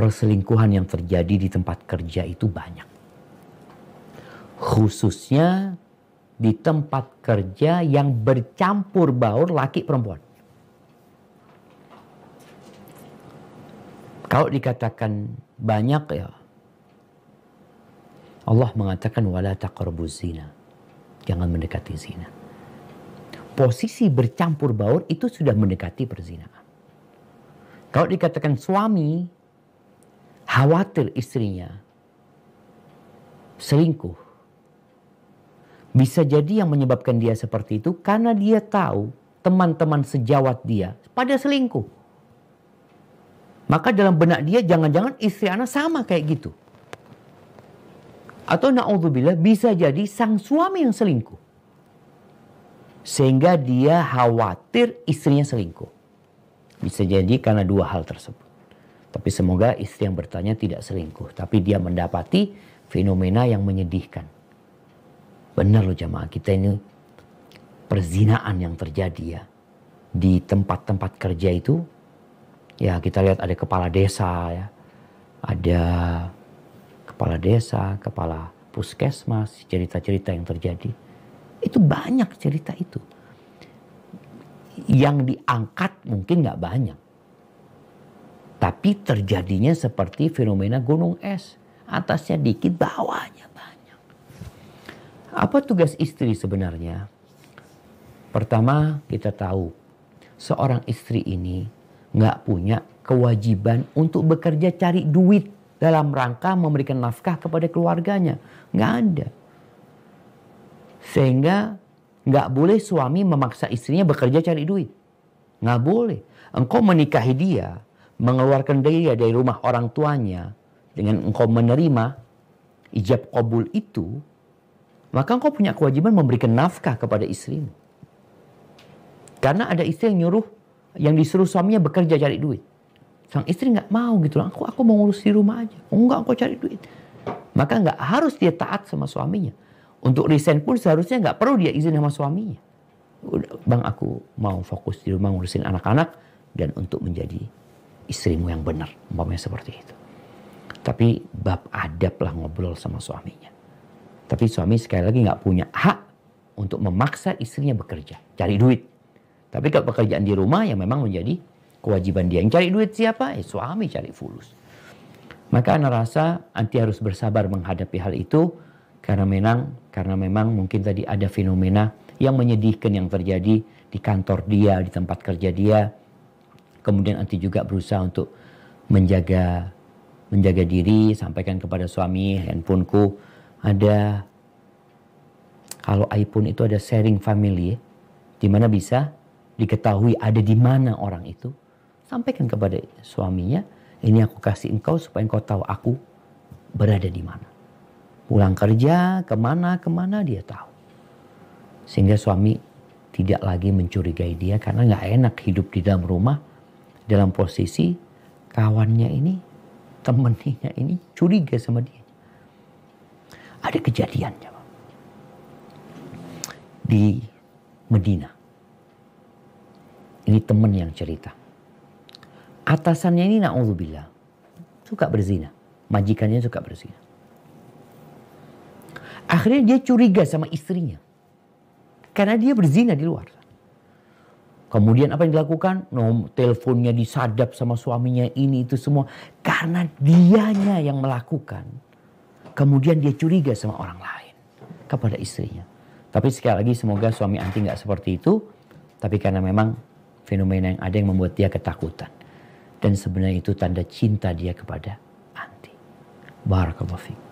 perselingkuhan yang terjadi di tempat kerja itu banyak. Khususnya di tempat kerja yang bercampur baur laki perempuan. Kalau dikatakan banyak ya, Allah mengatakan wala taqrabu zina. Jangan mendekati zina. Posisi bercampur baur itu sudah mendekati perzinaan. Kalau dikatakan suami khawatir istrinya selingkuh. Bisa jadi yang menyebabkan dia seperti itu karena dia tahu teman-teman sejawat dia pada selingkuh. Maka dalam benak dia jangan-jangan istri anak sama kayak gitu. Atau na'udzubillah bisa jadi sang suami yang selingkuh. Sehingga dia khawatir istrinya selingkuh. Bisa jadi karena dua hal tersebut. Tapi semoga istri yang bertanya tidak selingkuh, tapi dia mendapati fenomena yang menyedihkan. Benar loh jamaah, kita ini perzinaan yang terjadi ya. Di tempat-tempat kerja itu, ya kita lihat ada kepala desa ya, ada kepala desa, kepala puskesmas, cerita-cerita yang terjadi. Itu banyak cerita itu. Yang diangkat mungkin nggak banyak tapi terjadinya seperti fenomena gunung es. Atasnya dikit, bawahnya banyak. Apa tugas istri sebenarnya? Pertama kita tahu seorang istri ini nggak punya kewajiban untuk bekerja cari duit dalam rangka memberikan nafkah kepada keluarganya. Nggak ada. Sehingga nggak boleh suami memaksa istrinya bekerja cari duit. Nggak boleh. Engkau menikahi dia mengeluarkan dia dari rumah orang tuanya dengan engkau menerima ijab kabul itu, maka engkau punya kewajiban memberikan nafkah kepada istrimu. Karena ada istri yang nyuruh, yang disuruh suaminya bekerja cari duit. Sang istri nggak mau gitu Aku aku mau ngurus di rumah aja. Enggak, engkau cari duit. Maka nggak harus dia taat sama suaminya. Untuk resign pun seharusnya nggak perlu dia izin sama suaminya. bang aku mau fokus di rumah ngurusin anak-anak dan untuk menjadi istrimu yang benar, umpamanya seperti itu. Tapi bab adab lah ngobrol sama suaminya. Tapi suami sekali lagi nggak punya hak untuk memaksa istrinya bekerja, cari duit. Tapi kalau pekerjaan di rumah yang memang menjadi kewajiban dia. Yang cari duit siapa? Ya, suami cari fulus. Maka anak rasa anti harus bersabar menghadapi hal itu karena memang karena memang mungkin tadi ada fenomena yang menyedihkan yang terjadi di kantor dia, di tempat kerja dia, kemudian nanti juga berusaha untuk menjaga menjaga diri sampaikan kepada suami handphoneku ada kalau iPhone itu ada sharing family di mana bisa diketahui ada di mana orang itu sampaikan kepada suaminya ini aku kasih engkau supaya engkau tahu aku berada di mana pulang kerja kemana kemana dia tahu sehingga suami tidak lagi mencurigai dia karena nggak enak hidup di dalam rumah dalam posisi kawannya ini, temennya ini curiga sama dia. Ada kejadian di Medina. Ini temen yang cerita. Atasannya ini na'udzubillah. Suka berzina. Majikannya suka berzina. Akhirnya dia curiga sama istrinya. Karena dia berzina di luar. Kemudian apa yang dilakukan? No, teleponnya disadap sama suaminya ini itu semua. Karena dianya yang melakukan. Kemudian dia curiga sama orang lain. Kepada istrinya. Tapi sekali lagi semoga suami anti nggak seperti itu. Tapi karena memang fenomena yang ada yang membuat dia ketakutan. Dan sebenarnya itu tanda cinta dia kepada anti. Barakallahu